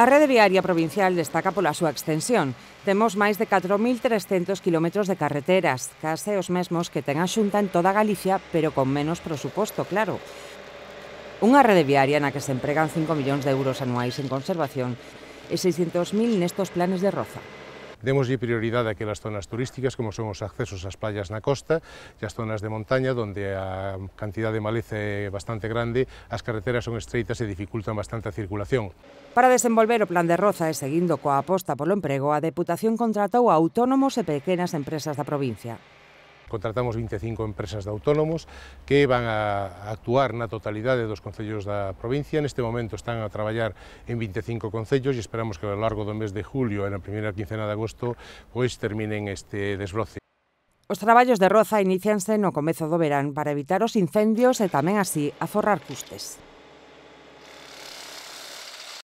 A rede viaria provincial destaca pola súa extensión. Temos máis de 4.300 km de carreteras, case os mesmos que ten a Xunta en toda Galicia, pero con menos presuposto, claro. Unha rede viaria na que se empregan 5 millóns de euros anuais en conservación e 600.000 nestos planes de roza. Demoslle prioridade aquelas zonas turísticas, como son os accesos ás playas na costa e as zonas de montaña, onde a cantidad de maleza é bastante grande, as carreteras son estreitas e dificultan bastante a circulación. Para desenvolver o plan de Roza e seguindo coa aposta polo emprego, a Deputación contratou a autónomos e pequenas empresas da provincia contratamos 25 empresas de autónomos que van a actuar na totalidade dos concellos da provincia. Neste momento están a traballar en 25 concellos e esperamos que ao largo do mes de julio e na primeira quincena de agosto pois terminen este desbroce. Os traballos de Roza inícianse no comezo do verán para evitar os incendios e tamén así aforrar custes.